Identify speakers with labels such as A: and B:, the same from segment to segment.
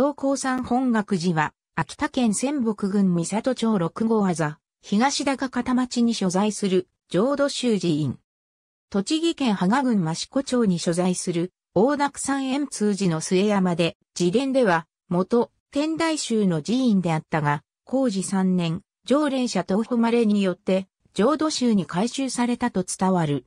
A: 東高山本学寺は、秋田県仙北郡三里町六号ざ、東高片町に所在する、浄土宗寺院。栃木県芳賀郡益子町に所在する、大区山円通寺の末山で、寺伝では、元、天台宗の寺院であったが、工事3年、常連者東ま稀によって、浄土宗に改修されたと伝わる。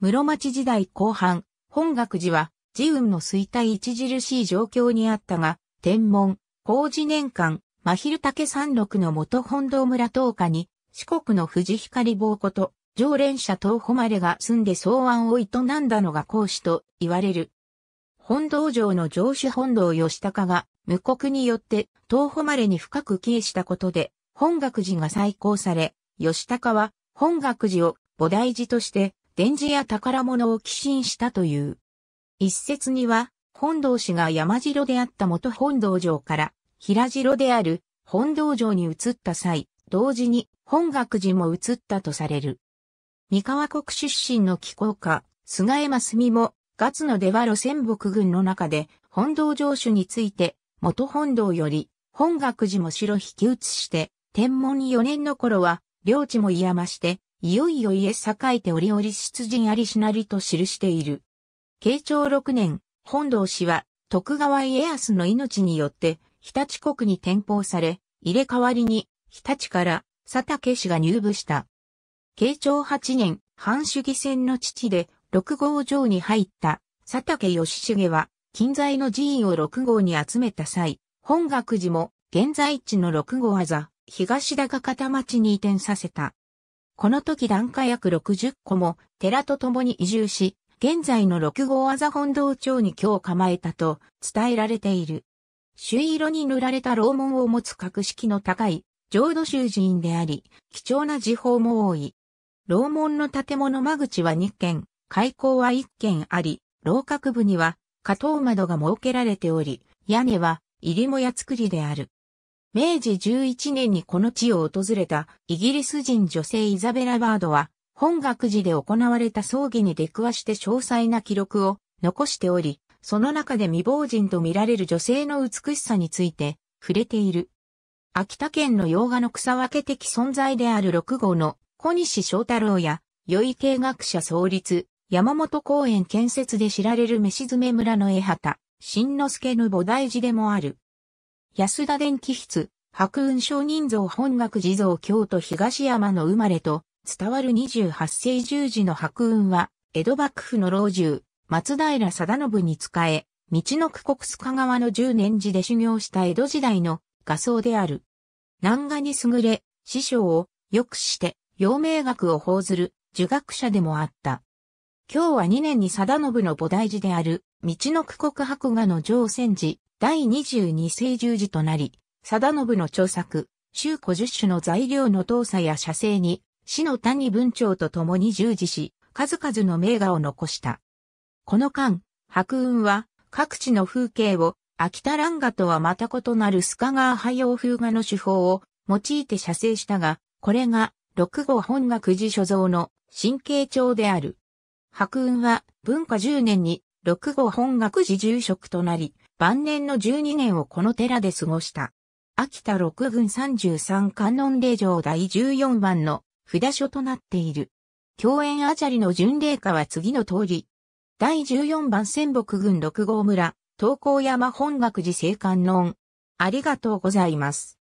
A: 室町時代後半、本学寺は、寺運の衰退著しい状況にあったが、天文、工事年間、真昼竹山麓の元本堂村東下に、四国の藤光坊こと、常連者東誉れが住んで草案を営んだのが講師と言われる。本道城の城主本堂義高が、無国によって東誉れに深く帰したことで、本学寺が再興され、義高は本学寺を菩提寺として、伝寺や宝物を寄進したという。一説には、本堂氏が山城であった元本堂城から平城である本堂城に移った際、同時に本学寺も移ったとされる。三河国出身の気候家、菅江澄も、ガツの出羽路仙北軍の中で、本堂城主について、元本堂より、本学寺も城引き移して、天文4年の頃は、領地も居やまして、いよいよ家栄えて折々出陣ありしなりと記している。慶長6年、本堂氏は徳川家康の命によって日立国に転封され、入れ替わりに日立から佐竹氏が入部した。慶長8年、藩主義戦の父で六号城に入った佐竹義重は近在の寺院を六号に集めた際、本学寺も現在地の六号技、東高方町に移転させた。この時段階約60個も寺と共に移住し、現在の六号あざ本堂町に今日構えたと伝えられている。朱色に塗られた楼門を持つ格式の高い浄土宗寺院であり、貴重な時報も多い。楼門の建物間口は2軒、開口は1軒あり、楼閣部には加藤窓が設けられており、屋根は入りもや作りである。明治11年にこの地を訪れたイギリス人女性イザベラ・バードは、本学寺で行われた葬儀に出くわして詳細な記録を残しており、その中で未亡人と見られる女性の美しさについて触れている。秋田県の洋画の草分け的存在である六号の小西翔太郎や、良い経学者創立、山本公園建設で知られる飯詰村の絵畑、新之助の菩提寺でもある。安田電気筆、白雲上人像本学地蔵京都東山の生まれと、伝わる28世十字の白雲は、江戸幕府の老中、松平定信に仕え、道の区国須賀川の十年寺で修行した江戸時代の画像である。南画に優れ、師匠を良くして、陽明学を奉ずる儒学者でもあった。今日は2年に定信の菩提寺である、道の区国白画の上仙寺、第22世十字となり、定信の著作、周古十種の材料の動作や写生に、死の谷文長と共に従事し、数々の名画を残した。この間、白雲は各地の風景を秋田蘭画とはまた異なる須賀川廃用風画の手法を用いて写生したが、これが六号本学寺所蔵の神経帳である。白雲は文化10年に六号本学寺住職となり、晩年の12年をこの寺で過ごした。秋田六軍33観音令場第14番の札所となっている。共演あじゃりの巡礼歌は次の通り。第14番仙北郡六郷村、東高山本学寺聖観音。ありがとうございます。